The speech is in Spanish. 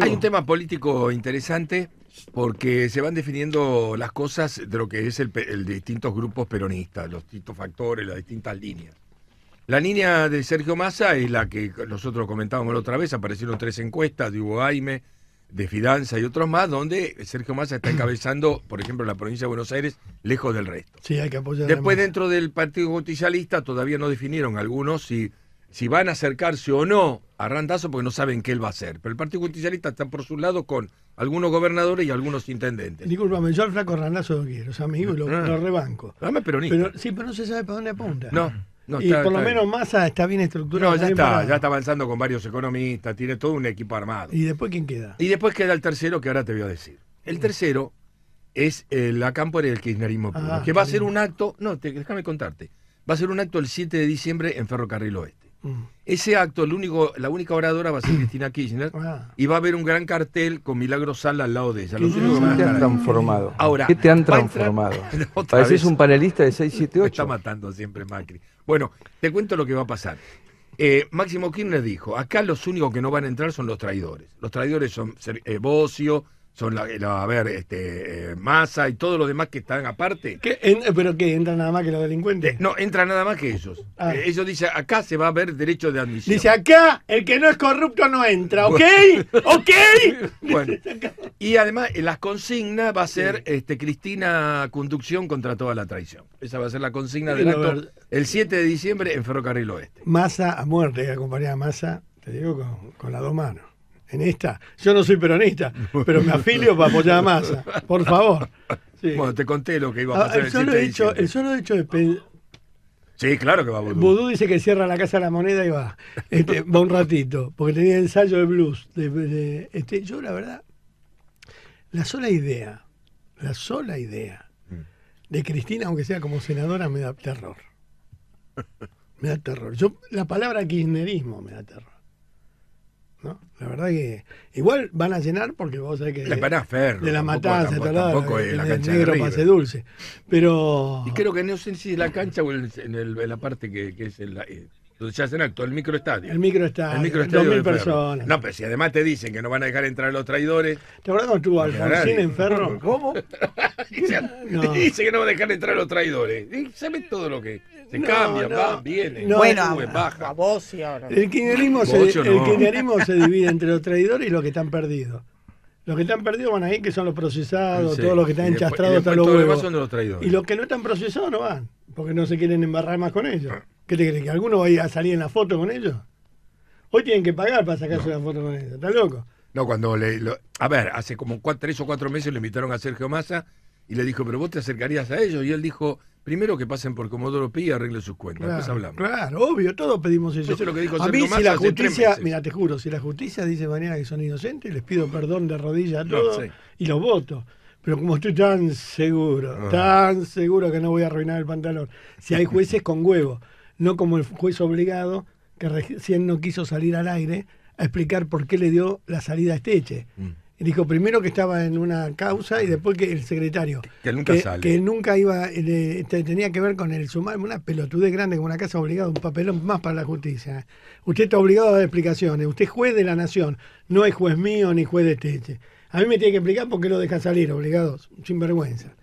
Hay un tema político interesante porque se van definiendo las cosas de lo que es el, distintos grupos peronistas, los distintos factores, las distintas líneas. La línea de Sergio Massa es la que nosotros comentábamos la otra vez, aparecieron tres encuestas de Hugo Jaime, de Fidanza y otros más, donde Sergio Massa está encabezando, por ejemplo, la provincia de Buenos Aires, lejos del resto. Sí, hay que apoyar. Después, dentro del Partido Justicialista, todavía no definieron algunos si si van a acercarse o no a Randazo porque no saben qué él va a hacer. Pero el Partido Justicialista está por su lado con algunos gobernadores y algunos intendentes. Disculpame, yo al flaco Randazo lo quiero, o sea, amigo, ah. lo, rebanco. Dame sí, pero no se sabe para dónde apunta. No. no y por lo menos Massa está bien estructurado. ya está, ya está avanzando con varios economistas, tiene todo un equipo armado. ¿Y después quién queda? Y después queda el tercero que ahora te voy a decir. El tercero es eh, la cámpora del kirchnerismo ah, que va a ser un acto, no, déjame contarte, va a ser un acto el 7 de diciembre en Ferrocarril Oeste. Mm. Ese acto, la única oradora va a ser Cristina Kirchner ah. y va a haber un gran cartel con Milagro Sala al lado de ella. ¿Qué, te han transformado? ¿Qué te han transformado? Pareces un panelista de 678. está matando siempre Macri. Bueno, te cuento lo que va a pasar. Eh, Máximo Kirchner dijo, acá los únicos que no van a entrar son los traidores. Los traidores son eh, Bocio, son eh, la, a ver, este, eh, Massa y todos los demás que están aparte. ¿Qué? En, ¿Pero eh, pero qué entran nada más que los delincuentes? no, entra nada más que ah. ellos. Ah. ellos dicen, acá se va a ver derecho de admisión. Dice, acá el que no es corrupto no entra, ¿ok? ¿Ok? bueno. Y además, las consignas va a ser este, Cristina Conducción contra toda la traición. Esa va a ser la consigna del acto el 7 de diciembre en Ferrocarril Oeste. Massa a muerte, acompañada a Massa, te digo, con las dos manos en esta. Yo no soy peronista, pero me afilio para apoyar a Massa, por favor. Bueno, te conté lo que iba a ah, pasar. el, solo hecho, solo de Sí, claro que va Vudú. dice que cierra la casa de la moneda y va. Este, va un ratito, porque tenía ensayo de blues. Este, yo, la verdad, la sola idea, la sola idea de Cristina, aunque sea como senadora, me da terror. Me da terror. Yo, la palabra kirchnerismo me da terror. ¿no? La verdad que igual van a llenar porque vos sabés que... de, de la matanza, tampoco, la cancha negro de dulce. Pero... Y creo que no sé si es la cancha o en, el, la parte que, que es eh, entonces ya hacen el microestadio. El microestadio. El microestadio. mil personas. No, pero si además te dicen que no van a dejar entrar los traidores. ¿Te acuerdas cuando estuvo Alfonsín enfermo ¿Cómo? dice, dicen que no van a dejar entrar los traidores. Se ve todo lo que. Se cambia, va, viene, bueno, baja. y ahora. El kirchnerismo, se, el kirchnerismo se divide entre los traidores y los que están perdidos. Los que están perdidos van ahí, que son los procesados, todos los que están enchastrados hasta los, huevos. Y los que no están procesados no van, porque no se quieren embarrar más con ellos. ¿Qué te crees? ¿Que alguno vaya a salir en la foto con ellos? Hoy tienen que pagar para sacarse la una foto con ellos. ¿Estás loco? No, cuando le. a ver, hace como tres o cuatro meses le invitaron a Sergio Massa y le dijo, pero vos te acercarías a ellos. Y él dijo, primero que pasen por Comodoro Pi y arreglen sus cuentas. después hablamos. Claro, obvio, todos pedimos eso. Pues eso es lo que dijo Sergio A mí, si la justicia. Mira, te juro, si la justicia dice mañana que son inocentes, les pido perdón de rodillas a todos y los voto. Pero como estoy tan seguro, ah. tan seguro que no voy a arruinar el pantalón. Si hay jueces con huevo no como el juez obligado que recién no quiso salir al aire a explicar por qué le dio la salida a Esteche. Mm. y Dijo primero que estaba en una causa y después que el secretario. Que nunca sale. Que nunca iba, tenía que ver con el sumar, una pelotudez grande como una casa obligada, un papelón más para la justicia. Usted está obligado a dar explicaciones. Usted es juez de la nación, no es juez mío ni juez de Esteche. A mí me tiene que explicar por qué lo deja salir, obligado, sin vergüenza.